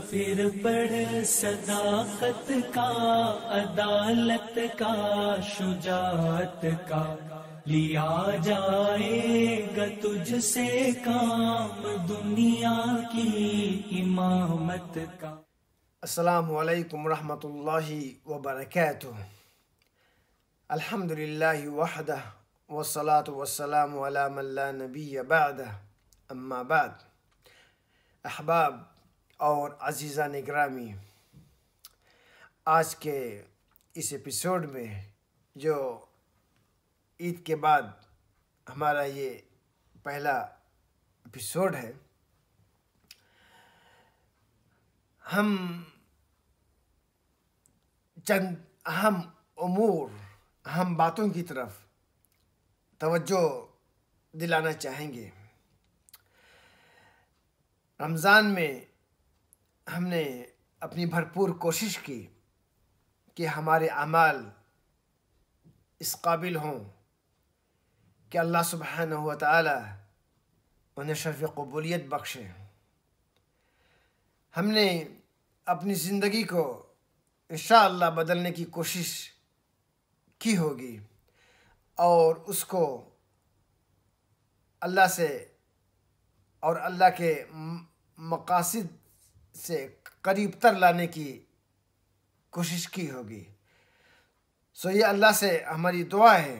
फिर पढ़ सदाकत का अदालत का शुजात का लिया जाएगा तुझसे काम दुनिया की इमामत का असलकम वरहमतुल्लाहि वबरकatuh अल्हम्दुलिल्लाहि वहदा वसलात वसलाम अला मल्ला नबी बाद अम्मा बाद अहबाब और अजीज़ा निगरामी आज के इस एपिसोड में जो ईद के बाद हमारा ये पहला एपिसोड है हम चंद अहम अमूर अहम बातों की तरफ तवज्जो दिलाना चाहेंगे रमज़ान में हमने अपनी भरपूर कोशिश की कि हमारे अमाल इस काबिल हों कि अल्लाह सुबहान हुआ ताला उन्हें शर्फ कबूलियत बख्शे हमने अपनी ज़िंदगी को इन बदलने की कोशिश की होगी और उसको अल्लाह से और अल्लाह के मकासद से करीब तर लाने की कोशिश की होगी सो ये अल्लाह से हमारी दुआ है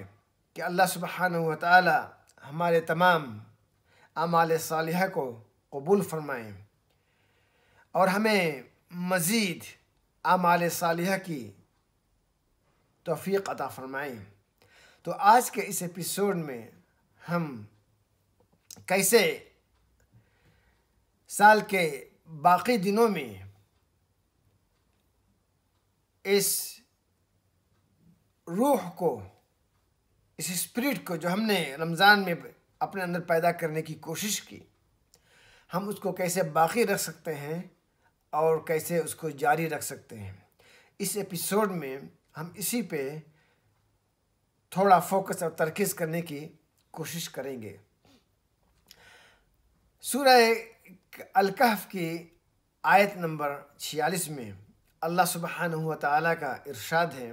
कि अल्लाह सुबहान ताली हमारे तमाम अमाल सालह को कबूल फरमाएँ और हमें मज़ीद अमाल सालह की तोफ़ी अदा फरमाएँ तो आज के इस एपिसोड में हम कैसे साल के बाकी दिनों में इस रूह को इस स्पिरिट को जो हमने रमज़ान में अपने अंदर पैदा करने की कोशिश की हम उसको कैसे बाकी रख सकते हैं और कैसे उसको जारी रख सकते हैं इस एपिसोड में हम इसी पे थोड़ा फोकस और तरकीज़ करने की कोशिश करेंगे सूर्य अलकहफ की आयत नंबर छियालीस में अल्लाह सुबहान ताली का इरशाद है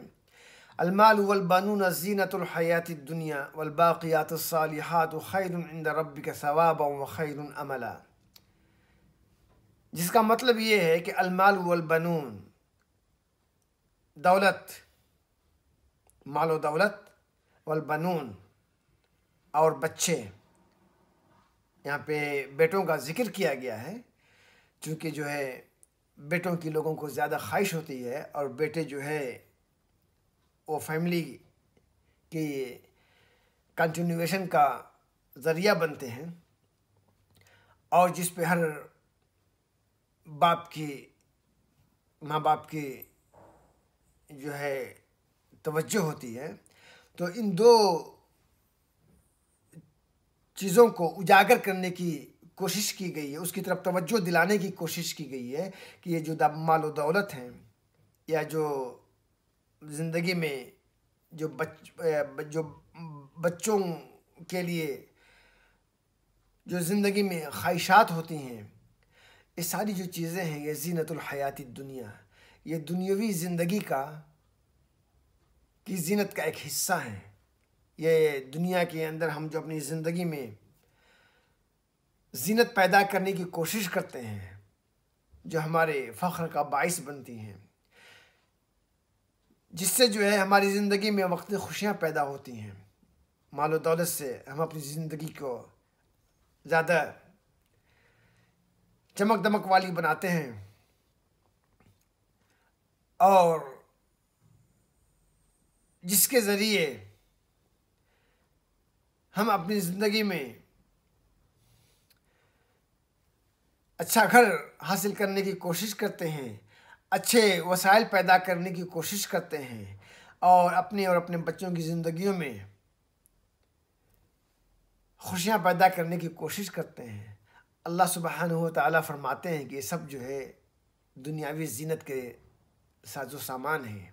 अलमाल वलबनून दुनिया वलबाक़ियात सालिहात खैरद रब का सवाब व खैर जिसका मतलब ये है कि अलमाल दौलत मालो दौलत वलबनून और बच्चे यहाँ पे बेटों का जिक्र किया गया है चूँकि जो है बेटों की लोगों को ज़्यादा ख्वाहिश होती है और बेटे जो है वो फैमिली की कंटिन्यूएशन का ज़रिया बनते हैं और जिस पे हर बाप की माँ बाप की जो है तवज्जो होती है तो इन दो चीज़ों को उजागर करने की कोशिश की गई है उसकी तरफ तवज्जो दिलाने की कोशिश की गई है कि ये जो माल दौलत हैं या जो ज़िंदगी में जो बच जो बच्चों के लिए जो ज़िंदगी में ख्वाहिशात होती हैं ये सारी जो चीज़ें हैं ये जीनतलहयाती दुनिया ये दुनियावी ज़िंदगी का की जीनत का एक हिस्सा है ये दुनिया के अंदर हम जो अपनी ज़िंदगी में जीनत पैदा करने की कोशिश करते हैं जो हमारे फ़ख्र का बाइस बनती हैं जिससे जो है हमारी ज़िंदगी में वक्त खुशियाँ पैदा होती हैं मालो दौलत से हम अपनी ज़िंदगी को ज़्यादा चमक दमक वाली बनाते हैं और जिसके ज़रिए हम अपनी ज़िंदगी में अच्छा घर हासिल करने की कोशिश करते हैं अच्छे वसाइल पैदा करने की कोशिश करते हैं और अपने और अपने बच्चों की ज़िंदगियों में खुशियाँ पैदा करने की कोशिश करते हैं अल्लाह सुबहान तला फरमाते हैं कि ये सब जो है दुनियावी जीनत के साजो सामान है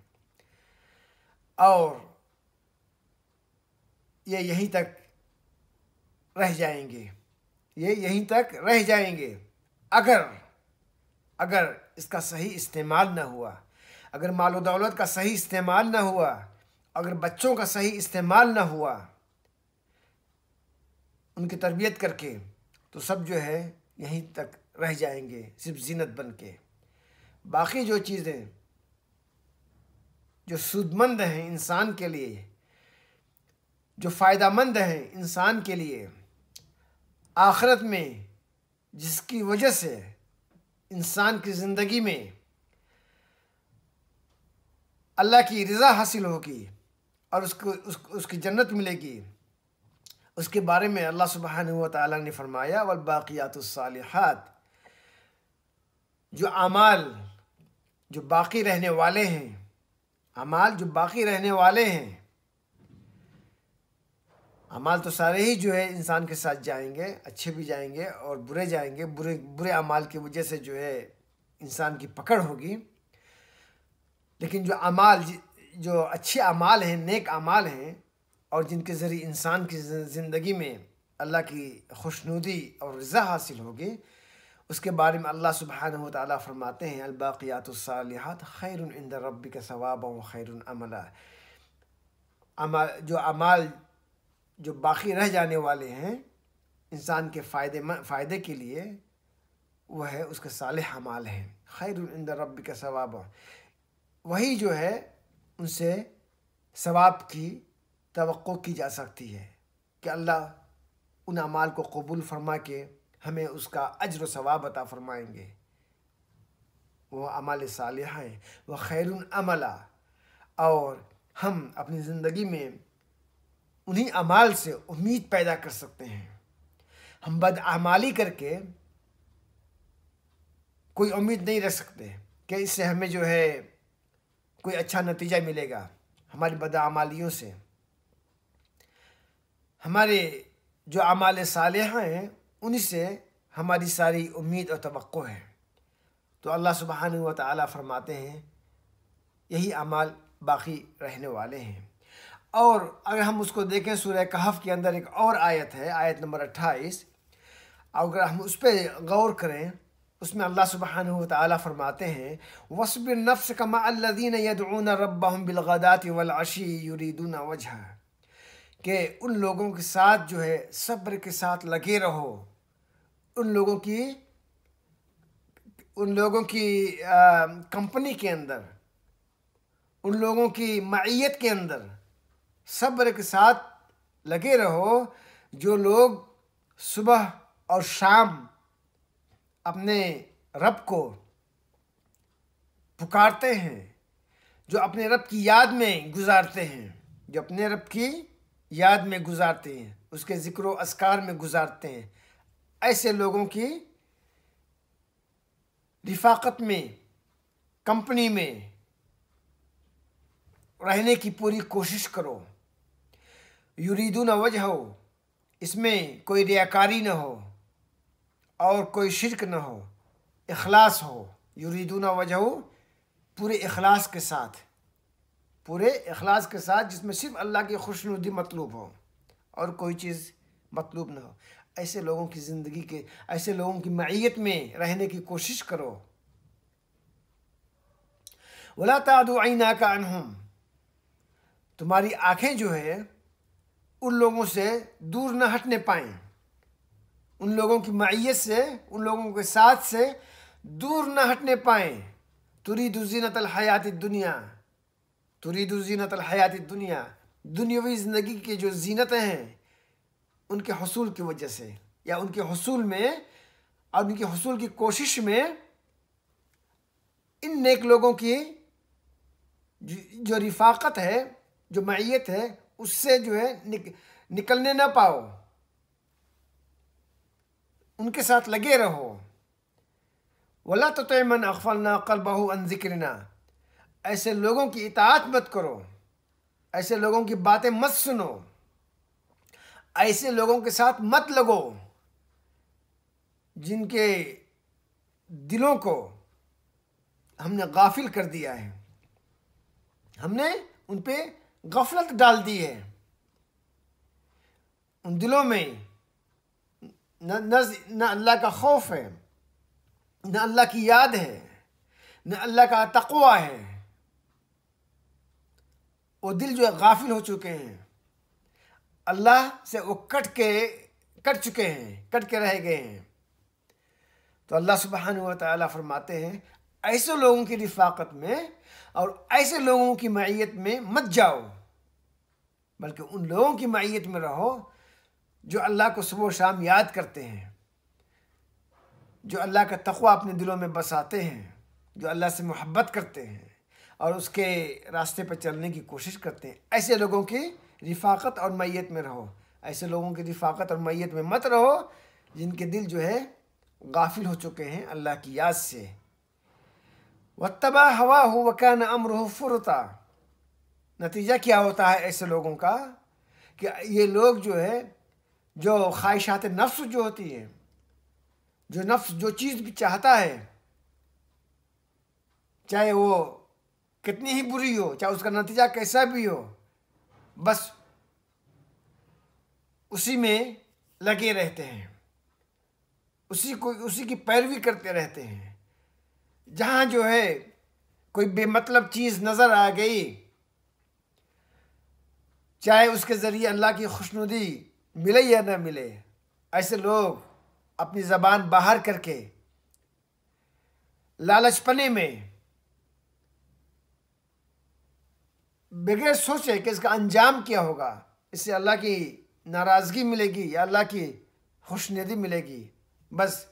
और ये यहीं तक रह जाएंगे ये यहीं तक रह जाएंगे अगर अगर इसका सही इस्तेमाल ना हुआ अगर माल दौलत का सही इस्तेमाल ना हुआ अगर बच्चों का सही इस्तेमाल ना हुआ उनकी तरबियत करके तो सब जो है यहीं तक रह जाएंगे सिर्फ जीनत बन के बाकी जो चीज़ें जो सुदमंद हैं इंसान के लिए जो फ़ायदा मंद हैं इंसान के लिए आखरत में जिसकी वजह से इंसान की ज़िंदगी में अल्लाह की रज़ा हासिल होगी और उसको उस, उसकी जन्नत मिलेगी उसके बारे में अल्लाह सुबहान तला ने फरमाया वल जो अमाल जो बाकी रहने वाले हैं अमाल जो बाकी रहने वाले हैं अमाल तो सारे ही जो है इंसान के साथ जाएंगे अच्छे भी जाएंगे और बुरे जाएंगे बुरे बुरे अमाल की वजह से जो है इंसान की पकड़ होगी लेकिन जो अमाल जो अच्छे अमाल हैं नेक अमाल हैं और जिनके ज़रिए इंसान की ज़िंदगी में अल्लाह की खुशनुदी और रज़ा हासिल होगी उसके बारे में अल्लाह सुबहान ताली फरमाते हैं अलबाक़ियात खैर इंद रबी का सवाब व खैर अमला अमाल जो अमाल जो बाकी रह जाने वाले हैं इंसान के फ़ायदे फ़ायदे के लिए वह है उसके साल हमाल हैं खैर रब का सवाब वही जो है उनसे सवाब की तो की जा सकती है कि अल्लाह उन अमाल को कबूल फरमा के हमें उसका अजर सवाब अता फरमाएंगे वह अमाल साल हैं वह खैर अमला और हम अपनी ज़िंदगी में उन्हीं अमाल से उम्मीद पैदा कर सकते हैं हम बदआमाली करके कोई उम्मीद नहीं रख सकते कि इससे हमें जो है कोई अच्छा नतीजा मिलेगा हमारी बदआमालियों से हमारे जो अमाल साल हैं उन्हीं से हमारी सारी उम्मीद और तो है तो अल्लाह सुबहान व फरमाते हैं यही अमाल बाकी रहने वाले हैं और अगर हम उसको देखें सूर्य कहफ के अंदर एक और आयत है आयत नंबर अट्ठाईस अगर हम उस पर गौर करें उसमें अल्लाह सुबहान ताली फरमाते हैं वसब नफ्स कमादीन यदून रब बिलगदात वशी युरीदून वजह के उन लोगों के साथ जो है सब्र के साथ लगे रहो उन लोगों की उन लोगों की कंपनी के अंदर उन लोगों की मैत के अंदर सब्र के साथ लगे रहो जो लोग सुबह और शाम अपने रब को पुकारते हैं जो अपने रब की याद में गुजारते हैं जो अपने रब की याद में गुजारते हैं उसके ज़िक्र असकार में गुजारते हैं ऐसे लोगों की रिफाकत में कंपनी में रहने की पूरी कोशिश करो यूरीदू न वजह हो इसमें कोई रियाकारी न हो और कोई शिरक न हो इखलास हो यूरीदू न वजह पूरे अखलास के साथ पूरे अखलास के साथ जिसमें सिर्फ अल्लाह की खुशनुदी मतलूब हो और कोई चीज़ मतलूब न हो ऐसे लोगों की ज़िंदगी के ऐसे लोगों की मैत में रहने की कोशिश करो वला तादु आइना का अनहम तुम्हारी आँखें जो है उन लोगों से दूर न हटने पाएँ उन लोगों की मैत से उन लोगों के साथ से दूर न हटने पाएँ तुरीदुजीनत हयात दुनिया तुरीदुजीनत हयात दुनिया दुनियावी ज़िंदगी की जो जीनतें हैं उनके हसूल की वजह से या उनके हसूल में और उनके हसूल की कोशिश में इन नेक लोगों की जो रिफाकत है जो मैत है उससे जो है निक, निकलने ना पाओ उनके साथ लगे रहो वला तो तयमन अखफलना कल बहू अन ऐसे लोगों की इतात मत करो ऐसे लोगों की बातें मत सुनो ऐसे लोगों के साथ मत लगो जिनके दिलों को हमने गाफिल कर दिया है हमने उन पर गफलत डाल दी है उन दिलों में न अल्लाह का खौफ है न अल्लाह की याद है न अल्लाह का तकवा है वो दिल जो है गाफिल हो चुके हैं अल्लाह से वो कट के कट चुके हैं कट के रह गए हैं तो अल्लाह सुबहान व फरमाते हैं ऐसे लोगों की रिफाकत में और ऐसे लोगों की मैत में मत जाओ बल्कि उन लोगों की मैत में रहो जो अल्लाह को सुबह शाम याद करते हैं जो अल्लाह का तखवा अपने दिलों में बसाते हैं जो अल्लाह से मोहब्बत करते हैं और उसके रास्ते पर चलने की कोशिश करते हैं ऐसे लोगों की रिफाकत और मैत में रहो ऐसे लोगों की रिफाकत और मैत में मत रहो जिनके दिल जो है गाफिल हो चुके हैं अल्लाह की याद से वतबा हवा हो वकान अमर हो फुरता नतीजा क्या होता है ऐसे लोगों का कि ये लोग जो है जो ख्वाहिशात नफ्स जो होती है जो नफ्स जो चीज़ भी चाहता है चाहे वो कितनी ही बुरी हो चाहे उसका नतीजा कैसा भी हो बस उसी में लगे रहते हैं उसी को उसी की पैरवी करते रहते हैं जहाँ जो है कोई बेमतलब चीज़ नज़र आ गई चाहे उसके ज़रिए अल्लाह की खुशनुदी मिले या ना मिले ऐसे लोग अपनी ज़बान बाहर करके लालचपने में बगैर सोचे कि इसका अंजाम क्या होगा इससे अल्लाह की नाराज़गी मिलेगी या अल्लाह की खुशनदी मिलेगी बस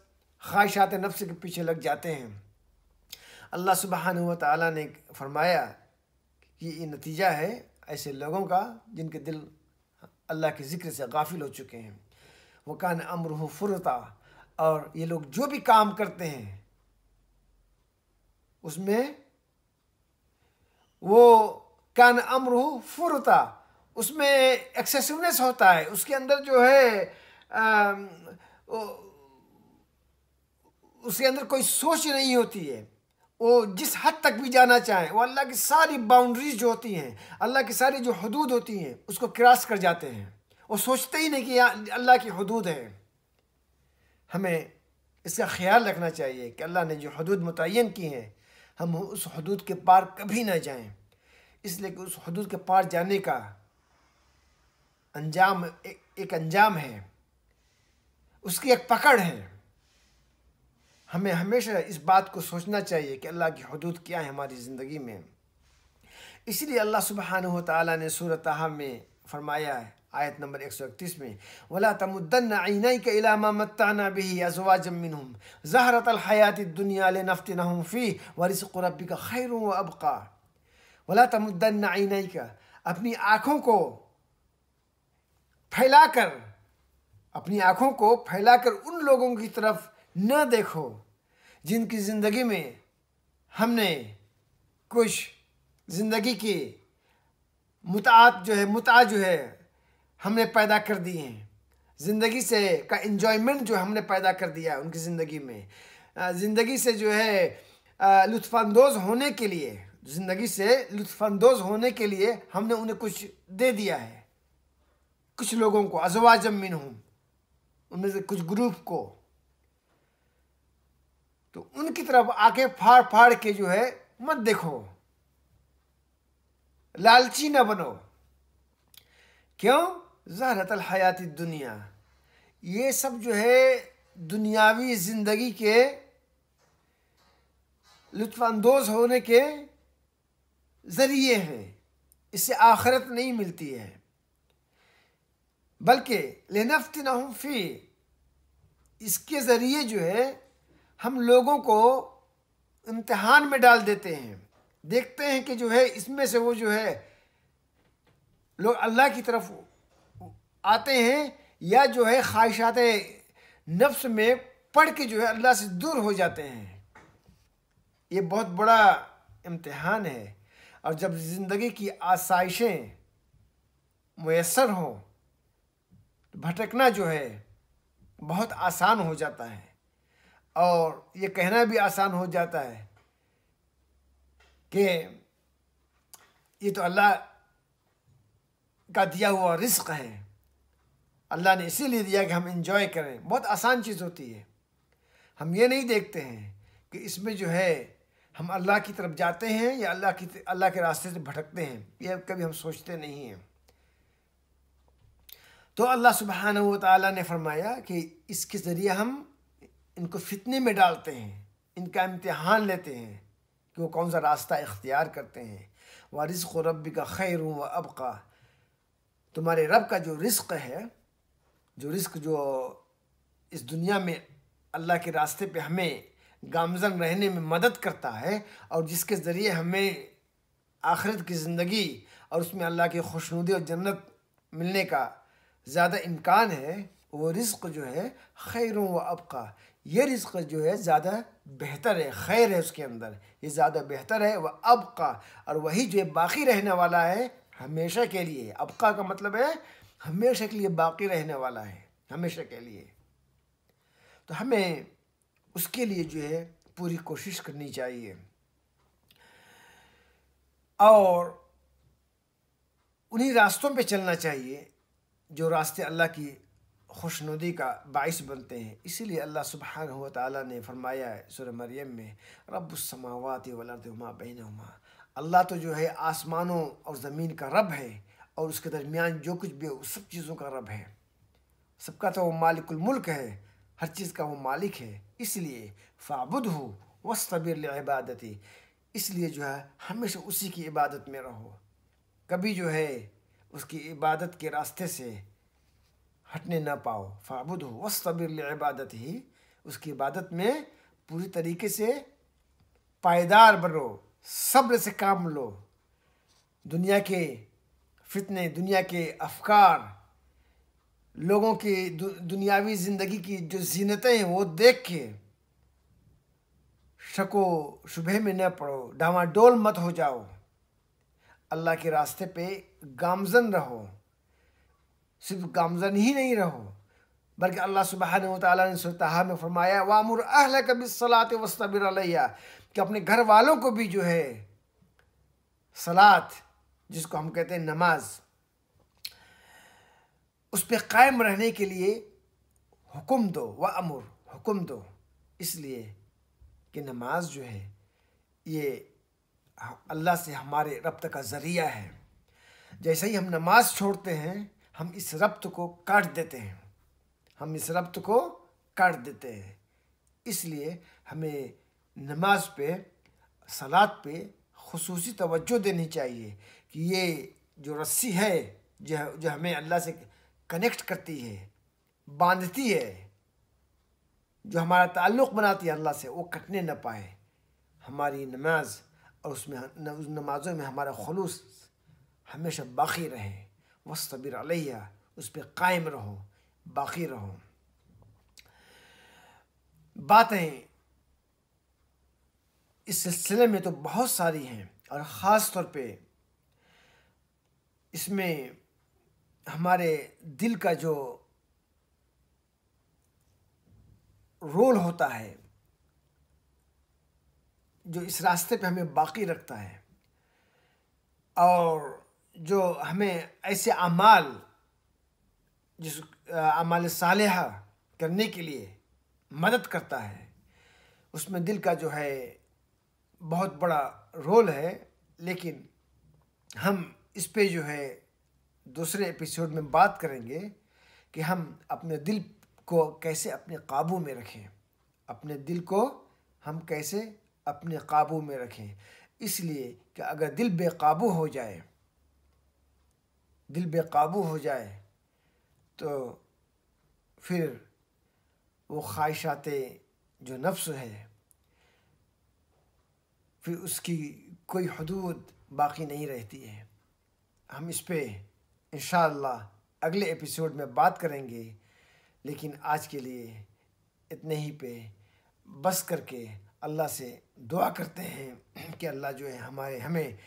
ख्वाहिशात नफ्स के पीछे लग जाते हैं अल्लाह सुबहान तला ने फरमाया कि ये नतीजा है ऐसे लोगों का जिनके दिल अल्लाह के ज़िक्र से गाफिल हो चुके हैं वो कान अमर फुरता और ये लोग जो भी काम करते हैं उसमें वो कान अमर फुरता उसमें एक्सेसिवनेस होता है उसके अंदर जो है आ, उसके अंदर कोई सोच नहीं होती है वो जिस हद तक भी जाना चाहें वो अल्लाह की सारी बाउंड्रीज जो होती हैं अल्लाह की सारी जो हदूद होती हैं उसको क्रॉस कर जाते हैं वो सोचते ही नहीं कि अल्लाह की हदूद है हमें इसका ख्याल रखना चाहिए कि अल्लाह ने जो हदूद मुतन की हैं हम उस हदूद के पार कभी ना जाएं इसलिए कि उस हदूद के पार जाने का अंजाम एक अंजाम है उसकी एक पकड़ है हमें हमेशा इस बात को सोचना चाहिए कि अल्लाह की हदूद क्या है हमारी ज़िंदगी में इसलिए अल्लाह सुबहान तला ने सूरत में फरमाया है आयत नंबर एक सौ इकतीस में वला तमुद्दन आइनई के इलामा मताना भी अजवा जमिन हम जहरत हयात दुनिया ले नफ्त नहम फ़ी वरिस रबी का खैर व अबका वला तमुद्दन आइनई का अपनी आँखों को फैलाकर अपनी आँखों को फैलाकर उन लोगों की तरफ न देखो जिनकी ज़िंदगी में हमने कुछ ज़िंदगी की मुतात जो है मुता जो है हमने पैदा कर दिए हैं ज़िंदगी से का इन्जॉयमेंट जो हमने पैदा कर दिया है उनकी ज़िंदगी में ज़िंदगी से जो है लुफानंदोज़ होने के लिए ज़िंदगी से लुफानंदोज़ होने के लिए हमने उन्हें कुछ दे दिया है कुछ लोगों को अजवा जमीन हूँ उनमें से कुछ ग्रुप को तो उनकी तरफ आगे फाड़ फाड़ के जो है मत देखो लालची ना बनो क्यों जहरतल हयाती दुनिया ये सब जो है दुनियावी ज़िंदगी के लुत्फानंदोज होने के ज़रिए हैं इससे आखिरत नहीं मिलती है बल्कि लेनफ्त नाहफी फ़ी इसके ज़रिए जो है हम लोगों को इम्तहान में डाल देते हैं देखते हैं कि जो है इसमें से वो जो है लोग अल्लाह की तरफ आते हैं या जो है ख्वाहिशात नफ्स में पढ़ के जो है अल्लाह से दूर हो जाते हैं ये बहुत बड़ा इम्तहान है और जब ज़िंदगी की आसाइशें मैसर हों तो भटकना जो है बहुत आसान हो जाता है और ये कहना भी आसान हो जाता है कि ये तो अल्लाह का दिया हुआ रिस्क है अल्लाह ने इसीलिए दिया कि हम इन्जॉय करें बहुत आसान चीज़ होती है हम ये नहीं देखते हैं कि इसमें जो है हम अल्लाह की तरफ जाते हैं या अल्लाह की अल्लाह के रास्ते से भटकते हैं यह कभी हम सोचते नहीं हैं तो अल्लाह सुबहान तरमाया ने फरमाया कि इसके ज़रिए हम इनको फितने में डालते हैं इनका इम्तहान लेते हैं कि वो कौन सा रास्ता इख्तियार करते हैं व रिस्क व रब का खैर व अबका तुम्हारे रब का जो रिस्क है जो रिस्क जो इस दुनिया में अल्लाह के रास्ते पे हमें गामजन रहने में मदद करता है और जिसके ज़रिए हमें आखिरत की ज़िंदगी और उसमें अल्लाह की खुशनुदी और जन्नत मिलने का ज़्यादा इम्कान है वो रिस्क जो है खैर व अबका ये रिस्क जो है ज़्यादा बेहतर है खैर है उसके अंदर ये ज़्यादा बेहतर है वह अबका और वही जो बाकी रहने वाला है हमेशा के लिए अबका का मतलब है हमेशा के लिए बाकी रहने वाला है हमेशा के लिए तो हमें उसके लिए जो है पूरी कोशिश करनी चाहिए और उन्हीं रास्तों पे चलना चाहिए जो रास्ते अल्लाह की खुशनुदी का बायस बनते हैं इसीलिए अल्लाह सुबहान हुआ ने फरमाया है सुर मरियम में रबुलसमावत बहन उमा अल्लाह तो जो है आसमानों और ज़मीन का रब है और उसके दरमियान जो कुछ भी है उस सब चीज़ों का रब है सबका तो वो मुल्क है हर चीज़ का वो मालिक है इसलिए फ़ाबुद हो वस्तबिर ही इसलिए जो है हमेशा उसी की इबादत में रहो कभी जो है उसकी इबादत के रास्ते से हटने ना पाओ फाबुद हो वस्तबिर इबादत ही उसकी इबादत में पूरी तरीके से पायदार बनो सब्र से काम लो दुनिया के फितने दुनिया के अफकार लोगों की दु, दुनियावी ज़िंदगी की जो जीनतें हैं वो देख के शको शुबह में न पड़ो डामाडोल मत हो जाओ अल्लाह के रास्ते पे गामजन रहो सिर्फ गामजन ही नहीं रहो बल्कि अल्लाह सुबह ने में फरमाया वामुर अहल कभी सलात वस्तबिर कि अपने घर वालों को भी जो है सलात जिसको हम कहते हैं नमाज उस पर कायम रहने के लिए हुक्म दो व अमर हुक्म दो इसलिए कि नमाज जो है ये अल्लाह से हमारे रब्त का ज़रिया है जैसे ही हम नमाज छोड़ते हैं हम इस रब्त को काट देते हैं हम इस रब्त को काट देते हैं इसलिए हमें नमाज पे सलात पे खसूस तवज्जो देनी चाहिए कि ये जो रस्सी है जो जो हमें अल्लाह से कनेक्ट करती है बांधती है जो हमारा ताल्लुक़ बनाती है अल्लाह से वो कटने ना पाए हमारी नमाज और उसमें उस नमाज़ों में हमारा खलूस हमेशा बाकी रहे वस्तबिर अलैया उस पर कायम रहो बाकी रहो बातें इस सिलसिले में तो बहुत सारी हैं और ख़ास तौर पे इसमें हमारे दिल का जो रोल होता है जो इस रास्ते पे हमें बाकी रखता है और जो हमें ऐसे अमाल जिस अमाल साल करने के लिए मदद करता है उसमें दिल का जो है बहुत बड़ा रोल है लेकिन हम इस पे जो है दूसरे एपिसोड में बात करेंगे कि हम अपने दिल को कैसे अपने काबू में रखें अपने दिल को हम कैसे अपने काबू में रखें इसलिए कि अगर दिल बेकाबू हो जाए दिल बेकाबू हो जाए तो फिर वो ख्वाहिशात जो नफ्स है फिर उसकी कोई हदूद बाकी नहीं रहती है हम इस पर इन अगले एपिसोड में बात करेंगे लेकिन आज के लिए इतने ही पे बस करके अल्लाह से दुआ करते हैं कि अल्लाह जो है हमारे हमें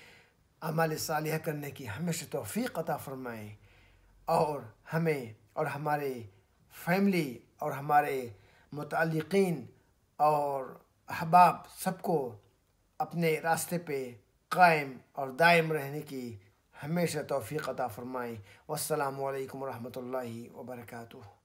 अमल साल करने की हमेशा तोफ़ी अता फ़रमाएँ और हमें और हमारे फैमिली और हमारे मतलकिन और अहबाब सबको अपने रास्ते पे कायम और दायम रहने की हमेशा तोफ़ी अता फ़रमाएँ वालकम वरहमल वर्का